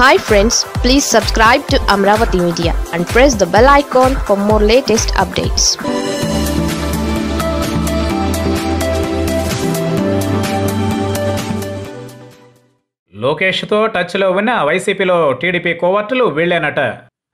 hi friends please subscribe to Amaravati media and press the bell icon for more latest updates లోకేష్తో టచ్లో ఉన్న వైసీపీలో TDP కోవర్టులు వీళ్ళేనట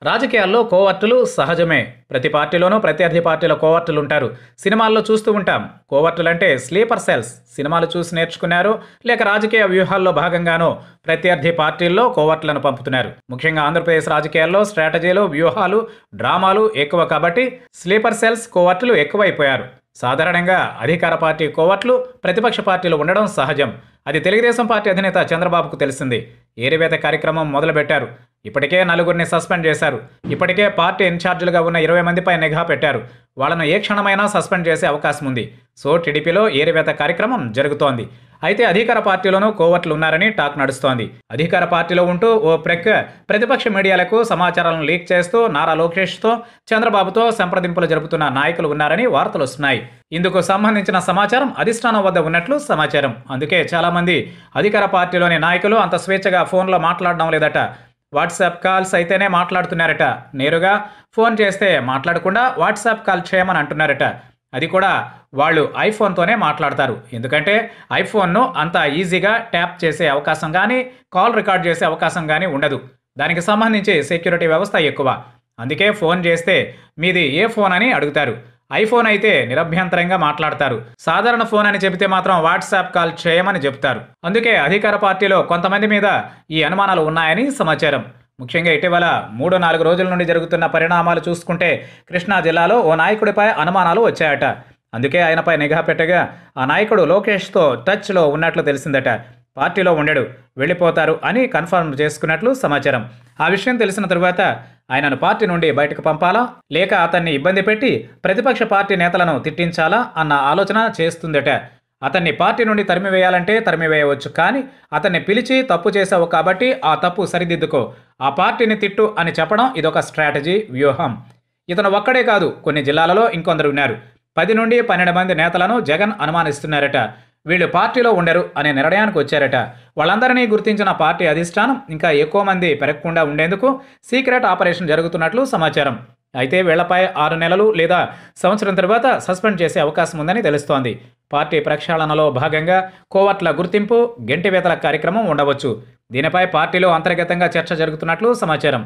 రాజకీయాల్లో కోవర్టులు సహజమే ప్రతి పార్టీలోనూ ప్రత్యర్థి పార్టీల కోవర్టులు ఉంటారు సినిమాల్లో చూస్తూ ఉంటాం కోవర్టులు అంటే స్లీపర్ సెల్స్ సినిమాలు చూసి నేర్చుకున్నారు లేక రాజకీయ వ్యూహాల్లో భాగంగానో ప్రత్యర్థి పార్టీల్లో కోవర్టులను పంపుతున్నారు ముఖ్యంగా ఆంధ్రప్రదేశ్ రాజకీయాల్లో స్ట్రాటజీలు వ్యూహాలు డ్రామాలు ఎక్కువ కాబట్టి స్లీపర్ సెల్స్ కోవర్టులు ఎక్కువైపోయారు సాధారణంగా అధికార పార్టీ కోవట్లు ప్రతిపక్ష పార్టీలు ఉండడం సహజం అది తెలుగుదేశం పార్టీ అధినేత చంద్రబాబుకు తెలిసింది ఏరివేత కార్యక్రమం మొదలుపెట్టారు ఇప్పటికే నలుగురిని సస్పెండ్ చేశారు ఇప్పటికే పార్టీ ఇన్ఛార్జీలుగా ఉన్న ఇరవై మందిపై నిఘా పెట్టారు వాళ్లను ఏ క్షణమైనా సస్పెండ్ చేసే అవకాశం ఉంది సో టీడీపీలో ఏరివేత కార్యక్రమం జరుగుతోంది అయితే అధికార పార్టీలోనూ కోవర్ట్లు ఉన్నారని టాక్ నడుస్తోంది అధికార పార్టీలో ఉంటూ ఓ ప్రెక్ ప్రతిపక్ష మీడియాలకు సమాచారాలను లీక్ చేస్తూ నారా లోకేష్తో చంద్రబాబుతో సంప్రదింపులు జరుపుతున్న నాయకులు ఉన్నారని వార్తలు వస్తున్నాయి ఇందుకు సంబంధించిన సమాచారం అధిష్టానం వద్ద ఉన్నట్లు సమాచారం అందుకే చాలామంది అధికార పార్టీలోని నాయకులు అంత స్వేచ్ఛగా ఫోన్లో మాట్లాడడం లేదట వాట్సాప్ కాల్స్ అయితేనే మాట్లాడుతున్నారట నేరుగా ఫోన్ చేస్తే మాట్లాడకుండా వాట్సాప్ కాల్ చేయమని అంటున్నారట అది కూడా వాళ్ళు ఐఫోన్తోనే మాట్లాడతారు ఎందుకంటే ఐఫోన్ను అంత ఈజీగా ట్యాప్ చేసే అవకాశం కానీ కాల్ రికార్డ్ చేసే అవకాశం కానీ ఉండదు దానికి సంబంధించి సెక్యూరిటీ వ్యవస్థ ఎక్కువ అందుకే ఫోన్ చేస్తే మీది ఏ ఫోన్ అని అడుగుతారు ఐఫోన్ అయితే నిరభ్యంతరంగా మాట్లాడతారు సాధారణ ఫోన్ అని చెబితే మాత్రం వాట్సాప్ కాల్ చేయమని చెబుతారు అందుకే అధికార పార్టీలో కొంతమంది మీద ఈ అనుమానాలు ఉన్నాయని సమాచారం ముఖ్యంగా ఇటీవల మూడు నాలుగు రోజుల నుండి జరుగుతున్న పరిణామాలు చూసుకుంటే కృష్ణా జిల్లాలో ఓ నాయకుడిపై అనుమానాలు వచ్చాయట అందుకే ఆయనపై నిఘా పెట్టగా ఆ నాయకుడు లోకేష్తో టచ్లో ఉన్నట్లు తెలిసిందట పార్టీలో ఉండడు వెళ్ళిపోతారు అని కన్ఫర్మ్ చేసుకున్నట్లు సమాచారం ఆ విషయం తెలిసిన తరువాత ఆయనను పార్టీ నుండి బయటకు పంపాలా లేక అతన్ని ఇబ్బంది పెట్టి ప్రతిపక్ష పార్టీ నేతలను తిట్టించాలా అన్న ఆలోచన చేస్తుందట అతన్ని పార్టీ నుండి తరిమివేయాలంటే తరిమివేయవచ్చు కానీ అతన్ని పిలిచి తప్పు చేసావు కాబట్టి ఆ తప్పు సరిదిద్దుకో ఆ పార్టీని తిట్టు అని చెప్పడం ఇదొక స్ట్రాటజీ వ్యూహం ఇతను ఒక్కడే కాదు కొన్ని జిల్లాలలో ఇంకొందరు ఉన్నారు పది నుండి పన్నెండు మంది నేతలను జగన్ అనుమానిస్తున్నారట వీళ్ళు పార్టీలో ఉండరు అనే నిర్ణయానికి వచ్చారట వాళ్ళందరినీ గుర్తించిన పార్టీ అధిష్టానం ఇంకా ఎక్కువ మంది పెరగకుండా ఉండేందుకు సీక్రెట్ ఆపరేషన్ జరుగుతున్నట్లు సమాచారం అయితే వీళ్లపై ఆరు నెలలు లేదా సంవత్సరం తర్వాత సస్పెండ్ చేసే అవకాశం ఉందని తెలుస్తోంది పార్టీ ప్రక్షాళనలో భాగంగా కోవట్ల గుర్తింపు గెంటివేతల కార్యక్రమం ఉండవచ్చు దీనిపై పార్టీలో అంతర్గతంగా చర్చ జరుగుతున్నట్లు సమాచారం